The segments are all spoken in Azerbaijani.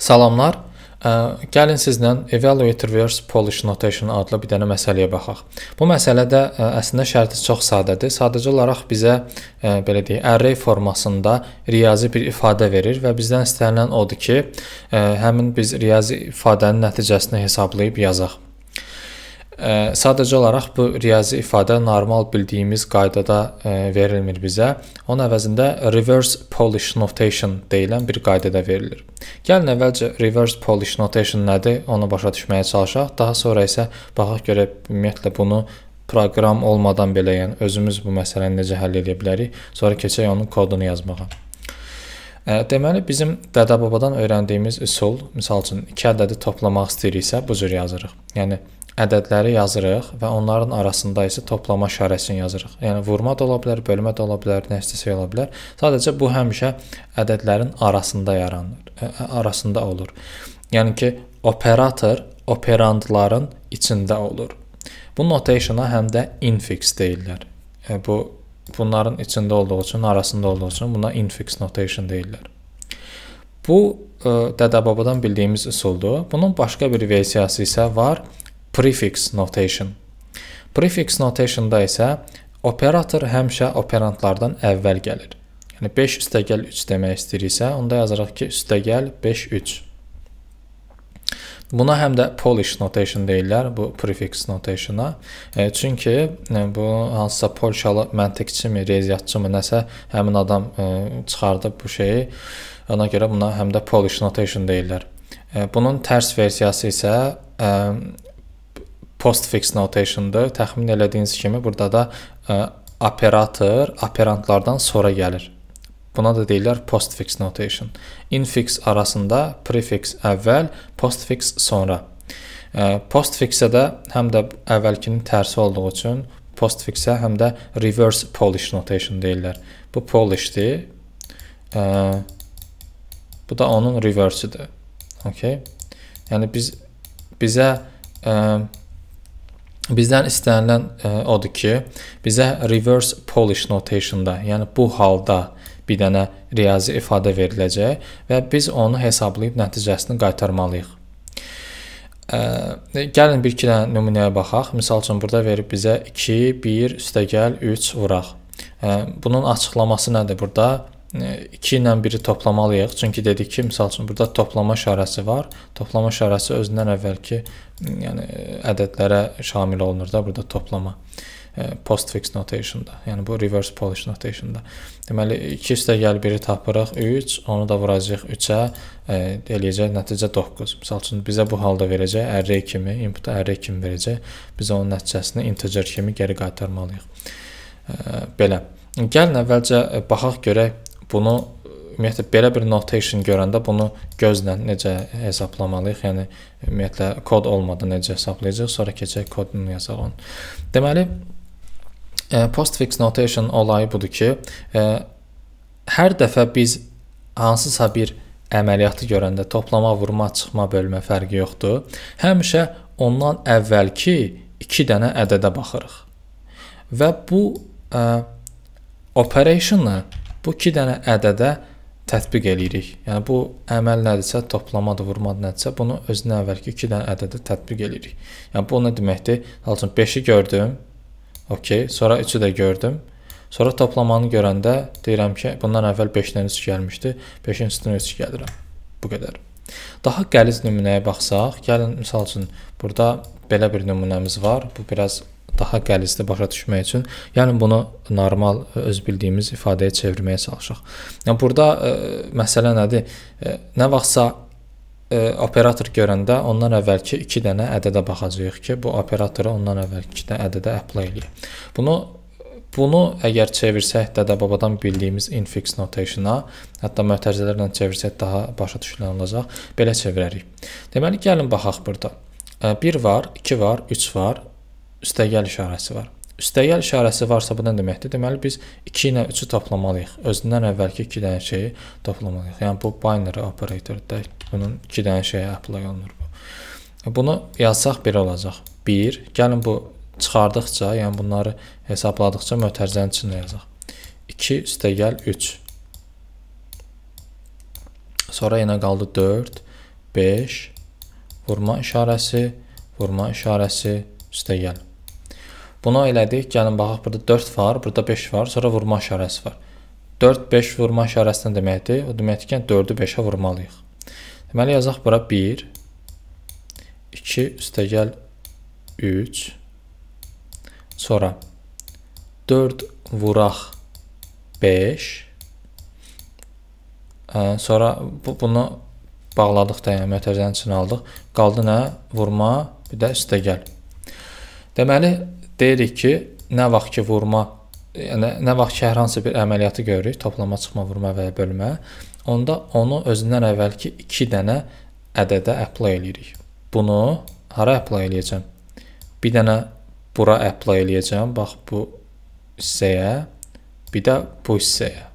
Salamlar. Ə, gəlin sizlə Evaluate Reverse Polish Notation adlı bir dənə məsələyə baxaq. Bu məsələdə ə, əslində şərti çox sadədir. Sadəcə olaraq bizə ə, belə deyək, array formasında riyazi bir ifadə verir və bizdən istənilən odur ki, ə, həmin biz riyazi ifadənin nəticəsini hesablayıb yazaq. Sadəcə olaraq bu riyazi ifadə normal bildiyimiz qaydada e, verilmir bizə. Onun əvəzində reverse Polish notation deyilən bir qaydada verilir. Gəlin əvvəlcə reverse Polish notation nədir, onu başa düşməyə çalışaq. Daha sonra isə baxaq görək ümumiyyətlə bunu proqram olmadan belə, yəni özümüz bu məsələni necə həll edə bilərik. Sonra keçək onun kodunu yazmağa. Deməli bizim dədə-babadan öyrəndiyimiz üsul, məsəl üçün 2 ədədi toplamaq istəyiriksə bu cür yazırıq. Yəni ədədləri yazırıq və onların arasında isə toplama işarəsini yazırıq. Yəni vurma da ola bilər, bölmə də ola bilər, nə istəsə ola bilər. Sadəcə bu həmişə ədədlərin arasında yaranır, arasında olur. Yəni ki, operator operandların içində olur. Bu notationa həm də infix deyirlər. Bu bunların içində olduğu üçün, arasında olduğu üçün buna infix notation deyirlər. Bu dədə-babadan bildiyimiz üsuldur. Bunun başqa bir versiyası isə var prefix notation. Prefix notationda isə operator həmişə operantlardan əvvəl gəlir. Yəni 5 üstəgəl 3 demək istəyiriksə, onda yazırıq ki, üstəgəl 5 3. Buna həm də Polish notation deyirlər, bu prefix notationa. E, çünki e, bu hansısa polşalı məntiqçimi, riyaziyyatçımı nəsə həmin adam e, çıxardıb bu şeyi. Ona görə buna həm də Polish notation deyirlər. E, bunun tərs versiyası isə e, postfix notationda təxmin elədiyiniz kimi burada da ə, e, operator operantlardan sonra gəlir. Buna da deyirlər postfix notation. Infix arasında prefix əvvəl, postfix sonra. E, postfixə də həm də əvvəlkinin tərsi olduğu üçün postfixə həm də reverse polish notation deyirlər. Bu polishdir. E, bu da onun reverse-idir. Okay? Yəni biz bizə ə, Bizdən istənilən ə, e, odur ki, bizə reverse Polish notation-da, yəni bu halda bir dənə riyazi ifadə veriləcək və biz onu hesablayıb nəticəsini qaytarmalıyıq. Ə, e, gəlin bir iki dənə nümunəyə baxaq. Məsəl üçün burada verib bizə 2 1 üstəgəl 3 vuraq. Ə, e, bunun açıqlaması nədir burada? 2 ilə 1-i toplamalıyıq. Çünki dedik ki, məsəl üçün burada toplama işarəsi var. Toplama işarəsi özündən əvvəlki yəni ədədlərə şamil olunur da burada toplama e, postfix notationda. Yəni bu reverse polish notationda. Deməli 2 üstəgəl 1-i tapırıq 3, onu da vuracağıq 3-ə, e, eləyəcək nəticə 9. Məsəl üçün bizə bu halda verəcək array kimi, input array kimi verəcək. Biz onun nəticəsini integer kimi geri qaytarmalıyıq. E, belə. Gəlin əvvəlcə baxaq görək bunu ümumiyyətlə belə bir notation görəndə bunu gözlə necə hesablamalıyıq? Yəni ümumiyyətlə kod olmadan necə hesablayacağıq? Sonra keçək kodunu yazaq onu. Deməli e, postfix notation olayı budur ki, e, hər dəfə biz hansısa bir əməliyyatı görəndə toplama, vurma, çıxma, bölmə fərqi yoxdur. Həmişə ondan əvvəlki 2 dənə ədədə baxırıq. Və bu ə, e, operation-ı Bu iki dənə ədədə tətbiq eləyirik. Yəni bu əməl nədirsə, toplamadır, vurmadır nədirsə, bunu özünə əvvəlki 2 dənə ədədə tətbiq eləyirik. Yəni bu nə deməkdir? Halçın 5-i gördüm. OK, sonra 3-ü də gördüm. Sonra toplamanı görəndə deyirəm ki, bundan əvvəl 5-dən 3 gəlmişdi. 5-in üstünə 3 gəlirəm. Bu qədər. Daha qəliz nümunəyə baxsaq, gəlin məsəl üçün burada belə bir nümunəmiz var. Bu biraz daha qəlizdə başa düşmək üçün, yəni bunu normal e, öz bildiyimiz ifadəyə çevirməyə çalışaq. Yəni burada ə, e, məsələ nədir? Ə, e, nə vaxtsa ə, operator görəndə ondan əvvəlki 2 dənə ədədə baxacağıq ki, bu operatora ondan əvvəlki 2 dənə ədədə apply eləyək. Bunu Bunu əgər çevirsək də də babadan bildiyimiz infix notation-a, hətta mötərizələrlə çevirsək daha başa düşülən olacaq. Belə çevirərik. Deməli gəlin baxaq burada. 1 var, 2 var, 3 var, üstəgəl işarəsi var. Üstəgəl işarəsi varsa bu nə deməkdir? Deməli biz 2 ilə 3-ü toplamalıyıq. Özündən əvvəlki 2 dənə şeyi toplamalıyıq. Yəni bu binary operatorda bunun 2 dənə şeyə apply olunur bu. Bunu yazsaq 1 olacaq. 1. Gəlin bu çıxardıqca, yəni bunları hesabladıqca mötərizənin içində yazaq. 2 üstəgəl 3. Sonra yenə qaldı 4, 5 vurma işarəsi, vurma işarəsi üstəgəl Bunu elədik. Gəlin baxaq, burada 4 var, burada 5 var, sonra vurma işarəsi var. 4-5 vurma işarəsi nə deməkdir? O deməkdir ki, 4-ü yəni 5-ə vurmalıyıq. Deməli yazaq bura 1 2 üstəgəl 3 sonra 4 vuraq 5 sonra bu, bunu bağladıq da, yəni mötərizənin içinə aldıq. Qaldı nə? Vurma, bir də üstəgəl. Deməli deyirik ki, nə vaxt ki vurma, yəni nə vaxt ki hər hansı bir əməliyyatı görürük, toplama, çıxma, vurma və ya bölmə, onda onu özündən əvvəlki 2 dənə ədədə apply eləyirik. Bunu hara apply eləyəcəm? Bir dənə bura apply eləyəcəm. Bax bu hissəyə, bir də bu hissəyə.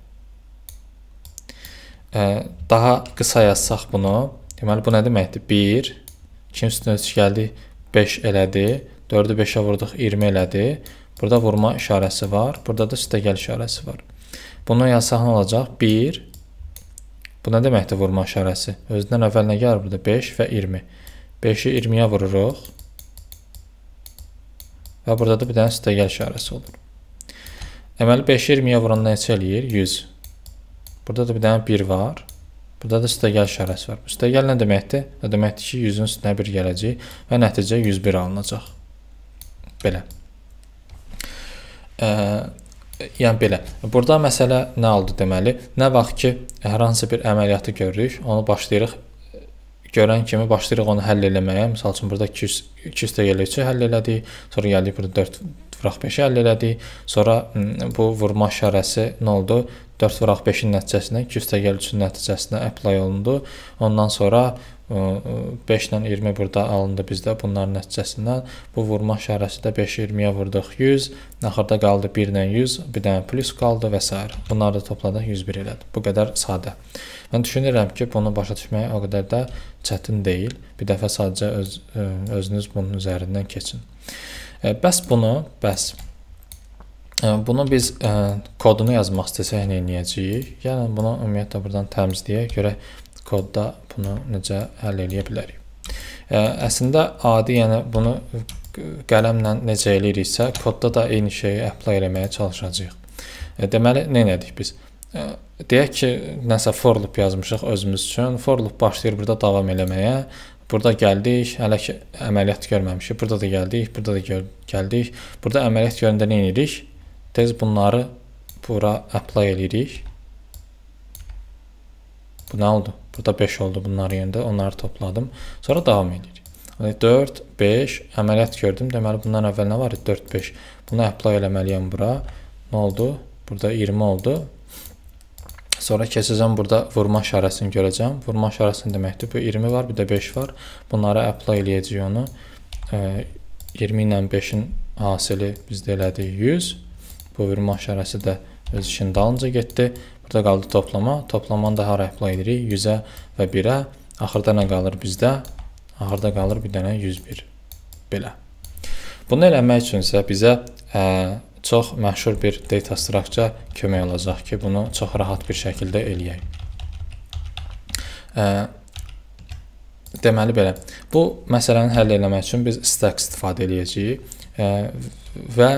Daha qısa yazsaq bunu. Deməli bu nə deməkdir? 1 2 üstünə 3 gəldi, 5 elədi. 4-ü 5-ə vurduq 20 elədi. Burada vurma işarəsi var. Burada da üstəgəl işarəsi var. Bunu yazsaq nə olacaq? 1 Bu nə deməkdir vurma işarəsi? Özündən əvvəl nə gəlir burada? 5 və 20. 5-i 20-yə vururuq. Və burada da bir dənə üstəgəl işarəsi olur. Əməli 5-i 20-yə vuran neçə eləyir? 100. Burada da bir dənə 1 var. Burada da üstəgəl işarəsi var. Üstəgəl nə deməkdir? O deməkdir ki, 100-ün üstünə 1 gələcək və nəticə 101 alınacaq. Belə. Ə, yəni belə. Burada məsələ nə oldu deməli? Nə vaxt ki, hər hansı bir əməliyyatı görürük, onu başlayırıq görən kimi başlayırıq onu həll eləməyə. Məsəl üçün burada 200 2-3 yerlə 3-ü həll elədik, sonra gəldik burada 4 vuraq 5-i həll elədik. Sonra bu vurma işarəsi nə oldu? 4 vuraq 5-in nəticəsində 200 gəl 3-ün nəticəsində apply olundu. Ondan sonra 5 ilə 20 burada alındı bizdə bunların nəticəsindən. Bu vurma işarəsi də 5 20-yə vurduq 100, axırda qaldı 1 ilə 100, bir dənə plus qaldı və s. Bunları da topladıq 101 elədi. Bu qədər sadə. Mən düşünürəm ki, bunu başa düşmək o qədər də çətin deyil. Bir dəfə sadəcə öz, özünüz bunun üzərindən keçin. E, bəs bunu, bəs e, Bunu biz ə, e, kodunu yazmaq istəsək nə edəcəyik? Yəni bunu ümumiyyətlə buradan təmizləyək, görə kodda bunu necə həll edə bilərik. Ə, əslində adi, yəni bunu qələmlə necə eləyiriksə, kodda da eyni şeyi apply eləməyə çalışacağıq. Ə, deməli nə etdik biz? Ə, deyək ki, nəsə for loop yazmışıq özümüz üçün. For loop başlayır burada davam eləməyə. Burada gəldik, hələ ki əməliyyat görməmişik. Burada da gəldik, burada da gəldik. Burada əməliyyat görəndə nə edirik? Tez bunları bura apply edirik. Bu nə oldu? Burada 5 oldu bunların yerində. Onları topladım. Sonra davam edirik. 4, yəni 5 əməliyyat gördüm. Deməli bundan əvvəl nə var idi? 4, 5. Bunu apply eləməliyəm bura. Nə oldu? Burada 20 oldu. Sonra keçəcəm burada vurma işarəsini görəcəm. Vurma işarəsi deməkdir. Bu 20 var, bir də 5 var. Bunlara apply eləyəcəyik onu. E, 20 ilə 5-in hasili bizdə elədi 100. Bu vurma işarəsi də öz işin dalınca getdi. Burada qaldı toplama. Toplamanı da hara apply edirik? 100-ə və 1-ə. Axırda nə qalır bizdə? Axırda qalır bir dənə 101. Belə. Bunu eləmək üçün isə bizə ə, çox məşhur bir data structure kömək olacaq ki, bunu çox rahat bir şəkildə eləyək. Deməli belə, bu məsələni həll eləmək üçün biz stack istifadə eləyəcəyik və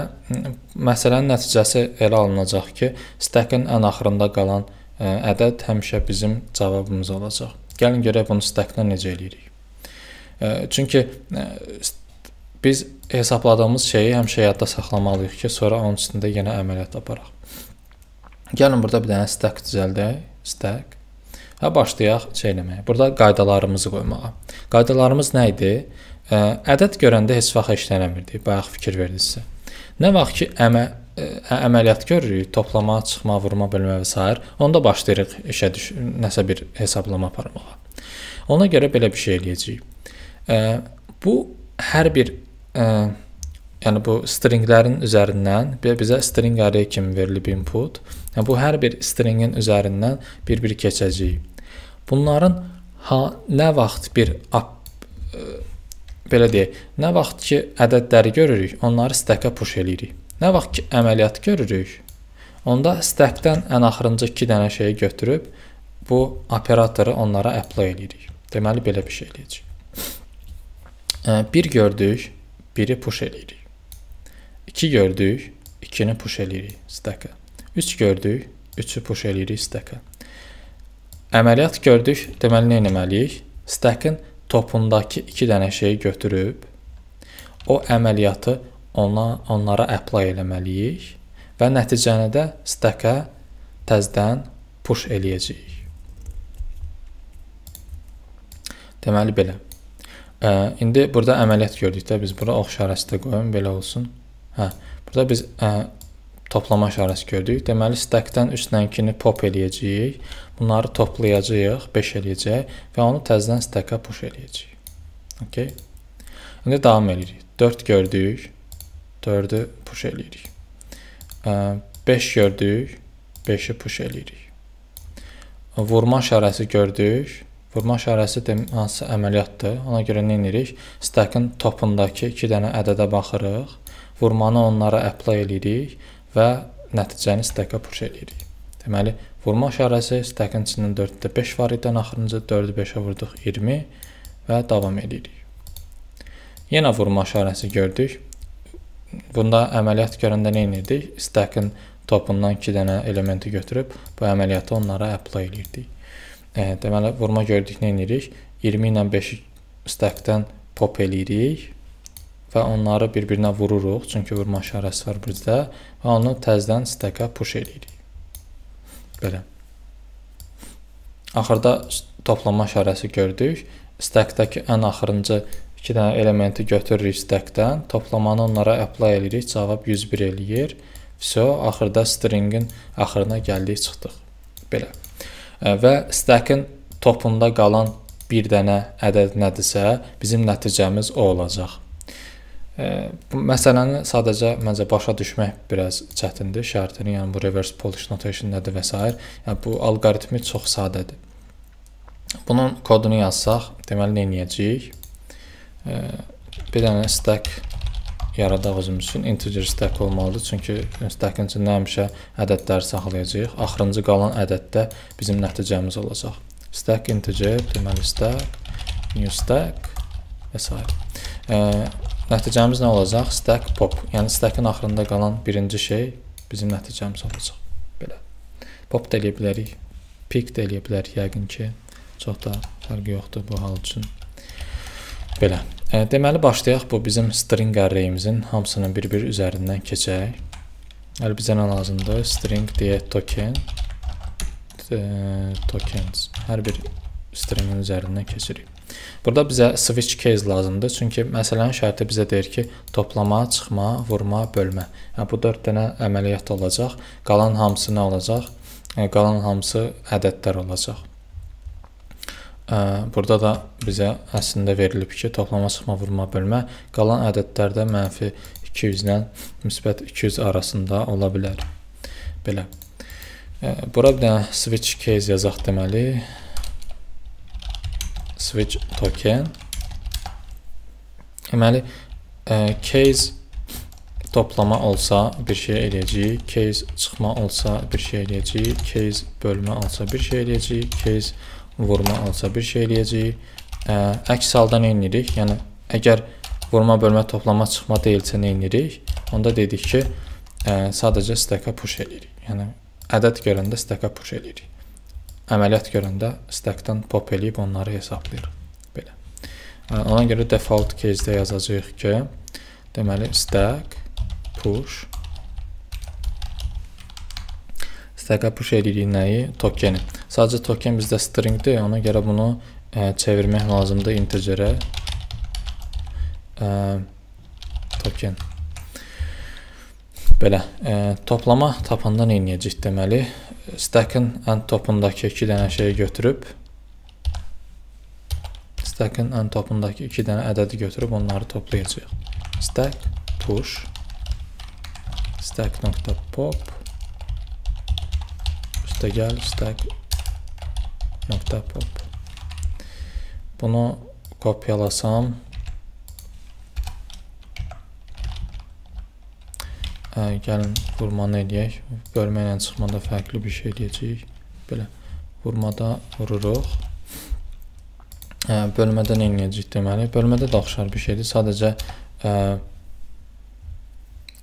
məsələnin nəticəsi elə alınacaq ki, stackın ən axırında qalan ədəd həmişə bizim cavabımız olacaq. Gəlin görək bunu stackdan necə eləyirik. Çünki stack Biz hesabladığımız şeyi həmişə yadda saxlamalıyıq ki, sonra onun üstündə yenə əməliyyat aparaq. Gəlin burada bir dənə stack düzəldək, stack. Və başlayaq şey eləməyə. Burada qaydalarımızı qoymağa. Qaydalarımız nə idi? Ədəd görəndə heç vaxt işlənəmirdi. Bayaq fikir verdi sizə. Nə vaxt ki əmə əməliyyat görürük, toplama, çıxma, vurma, bölmə və s. onda başlayırıq işə düş nəsə bir hesablama aparmağa. Ona görə belə bir şey eləyəcəyik. Bu hər bir ə, yəni bu stringlərin üzərindən bizə string array kimi verilib input. Yəni bu hər bir stringin üzərindən bir-bir keçəcəyik. Bunların ha, nə vaxt bir up, ə, belə deyək, nə vaxt ki ədədləri görürük, onları stack'a push eləyirik. Nə vaxt ki əməliyyat görürük, onda stackdən ən axırıncı 2 dənə şeyi götürüb bu operatoru onlara apply eləyirik. Deməli belə bir şey eləyəcək. Bir gördük 1-i push eləyirik. 2 gördük, 2-ni push eləyirik stacka. 3 gördük, 3-ü push eləyirik stacka. Əməliyyat gördük, deməli nə etməliyik? Stackın topundakı 2 dənə şeyi götürüb o əməliyyatı ona, onlara apply eləməliyik və nəticəni də stacka təzdən push eləyəcəyik. Deməli belə. Ə, indi burada əməliyyat gördük də biz bura ox işarəsi də qoyum belə olsun. Hə, burada biz ə, toplama işarəsi gördük. Deməli stackdən 3-dən 2-ni pop eləyəcəyik. Bunları toplayacağıq, 5 eləyəcək və onu təzədən stacka push eləyəcəyik. Okay? İndi davam edirik. 4 gördük. 4-ü push eləyirik. 5 gördük. 5-i push eləyirik. Vurma işarəsi gördük. Vurma işarəsi hansı əməliyyatdır? Ona görə nə edirik? Stack-ın topundakı 2 dənə ədədə baxırıq. Vurmanı onlara apply edirik və nəticəni stack-a push edirik. Deməli, vurma işarəsi stack-ın içindən 4-də 5 var idi, axırıncı 4-ü 5-ə vurduq 20 və davam edirik. Yenə vurma işarəsi gördük. Bunda əməliyyat görəndə nə edirdik? Stack-ın topundan 2 dənə elementi götürüb bu əməliyyatı onlara apply edirdik e, deməli vurma gördük nə edirik? 20 ilə 5-i stackdən pop eləyirik və onları bir-birinə vururuq, çünki vurma işarəsi var bizdə və onu təzdən stacka push eləyirik. Belə. Axırda toplama işarəsi gördük. Stackdakı ən axırıncı 2 dənə elementi götürürük stackdən, toplamanı onlara apply eləyirik, cavab 101 eləyir. Vso, axırda stringin axırına gəldik, çıxdıq. Belə və stack-in topunda qalan bir dənə ədəd nədirsə, bizim nəticəmiz o olacaq. Bu məsələni sadəcə məncə başa düşmək biraz çətindir şərtini, yəni bu reverse polish notation nədir və s. Yəni bu alqoritmi çox sadədir. Bunun kodunu yazsaq, deməli nə edəcəyik? Bir dənə stack yaradaq özümüz üçün integer stack olmalıdır. Çünki e, stackin içində həmişə ədədləri saxlayacağıq. Axırıncı qalan ədəddə bizim nəticəmiz olacaq. Stack integer, deməli stack, new stack və s. E, nəticəmiz nə olacaq? Stack pop. Yəni stackin axırında qalan birinci şey bizim nəticəmiz olacaq. Belə. Pop da eləyə bilərik. Pick də eləyə bilərik yəqin ki. Çox da fərqi yoxdur bu hal üçün. Belə. Deməli başlayaq bu bizim string arrayimizin hamısının bir-bir üzərindən keçək. Əli bizə nə lazımdır? String deyə token tokens hər bir stringin üzərindən keçirik. Burada bizə switch case lazımdır. Çünki məsələnin şərti bizə deyir ki, toplama, çıxma, vurma, bölmə. Yəni bu 4 dənə əməliyyat olacaq. Qalan hamısı nə olacaq? Qalan hamısı ədədlər olacaq burada da bizə əslində verilib ki, toplama, çıxma, vurma, bölmə qalan ədədlərdə mənfi 200 ilə müsbət 200 arasında ola bilər. Belə. Bura bir dənə switch case yazaq deməli. Switch token. Deməli, case toplama olsa bir şey eləyəcəyik, case çıxma olsa bir şey eləyəcəyik, case bölmə olsa bir şey eləyəcəyik, case vurma alça bir şey eləyəcəyik. Ə, əks halda nə edirik? Yəni əgər vurma bölmə toplama çıxma deyilsə nə edirik? Onda dedik ki, ə, sadəcə stəkə push eləyirik. Yəni ədəd görəndə stəkə push eləyirik. Əməliyyat görəndə stəkdən pop eləyib onları hesablayır. Belə. Ə, ona görə default case-də yazacağıq ki, deməli stack push təqəbbüş edirik nəyi? Tokeni. Sadəcə token bizdə stringdir, ona görə bunu ə, e, çevirmək lazımdır integerə. E, token. Belə, ə, e, toplama tapanda nə edəcək deməli? Stack-ın ən topundakı 2 dənə şeyi götürüb Stack-ın ən topundakı 2 dənə ədədi götürüb onları toplayacağıq. Stack push stack.pop üstə gəl, stack nöqtə pop. Bunu kopyalasam ə, äh, gəlin vurmanı eləyək. Bölmə ilə çıxmada fərqli bir şey eləyəcəyik. Belə vurmada vururuq. Ə, äh, bölmədə nə eləyəcəyik deməli? Bölmədə də oxşar bir şeydir. Sadəcə ə, äh,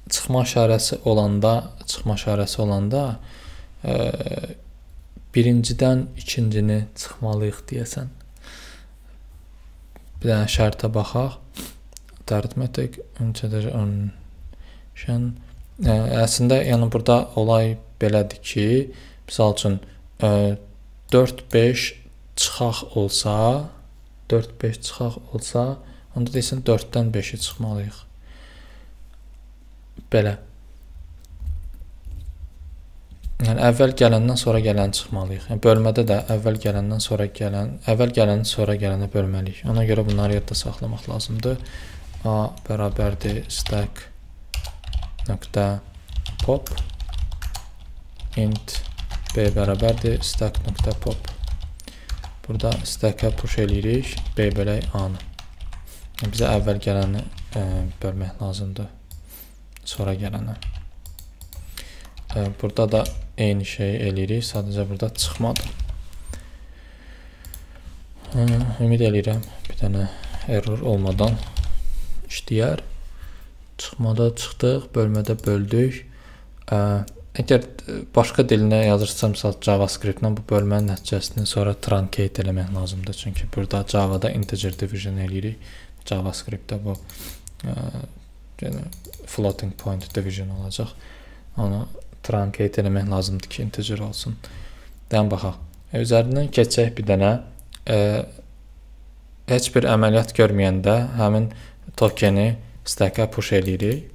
çıxma işarəsi olanda, çıxma işarəsi olanda birincidən ikincini çıxmalıyıq deyəsən. Bir dənə şərtə baxaq. Arithmetic öncədir ön. Şən ə, əslində yəni burada olay belədir ki, məsəl üçün 4-5 e, çıxaq olsa, 4-5 çıxaq olsa, onda desən 4-dən 5-i çıxmalıyıq. Belə. Yəni əvvəl gələndən sonra gələn çıxmalıyıq. Yəni bölmədə də əvvəl gələndən sonra gələn, əvvəl gələnin sonra gələnə bölməliyik. Ona görə bunları yadda saxlamaq lazımdır. A bərabərdir stack nöqtə pop int b bərabərdir stack nöqtə pop. Burada stack-ə push eləyirik b bölək a-nı. Yəni, bizə əvvəl gələni ə, e, bölmək lazımdır. Sonra gələni. Ə, e, burada da eyni şey eləyirik. Sadəcə burada çıxmadı. Ümid eləyirəm bir dənə error olmadan işləyər. Çıxmada çıxdıq, bölmədə böldük. Əgər e, başqa dilinə yazırsam, məsəl JavaScript-lə bu bölmənin nəticəsini sonra truncate eləmək lazımdır. Çünki burada Java-da integer division eləyirik. JavaScript-də bu yəni floating point division olacaq. Onu truncate eləmək lazımdır ki, integer olsun. Dən baxaq. E, üzərindən keçək bir dənə e, heç bir əməliyyat görməyəndə həmin tokeni stack-a push eləyirik.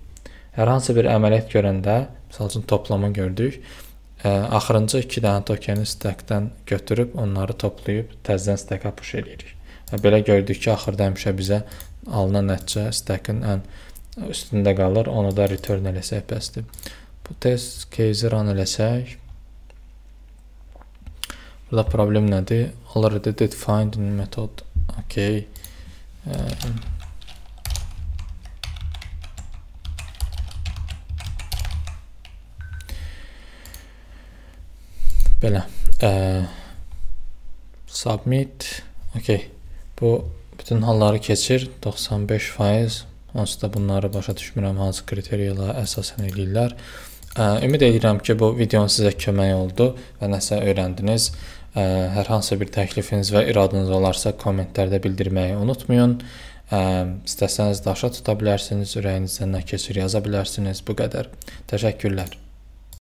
Hər hansı bir əməliyyat görəndə, məsəl üçün toplama gördük, ə, e, axırıncı 2 dənə tokeni stackdən götürüb onları toplayıb təzədən stack-a push eləyirik. Və e, belə gördük ki, axırda həmişə bizə alınan nəticə stack-in ən üstündə qalır, onu da return eləsək bəsdir. Bu test case-i run eləsək, burada problem nədir? Already defined method, okay. Um, belə ə, ehm. submit okey bu bütün halları keçir 95% onsuz da bunları başa düşmürəm hansı kriteriyalara əsasən eləyirlər Ümid edirəm ki, bu videonun sizə kömək oldu və nəsə öyrəndiniz. Hər hansı bir təklifiniz və iradınız olarsa kommentlərdə bildirməyi unutmayın. İstəsəniz daşa tuta bilərsiniz, ürəyinizdən nə keçir yaza bilərsiniz. Bu qədər. Təşəkkürlər.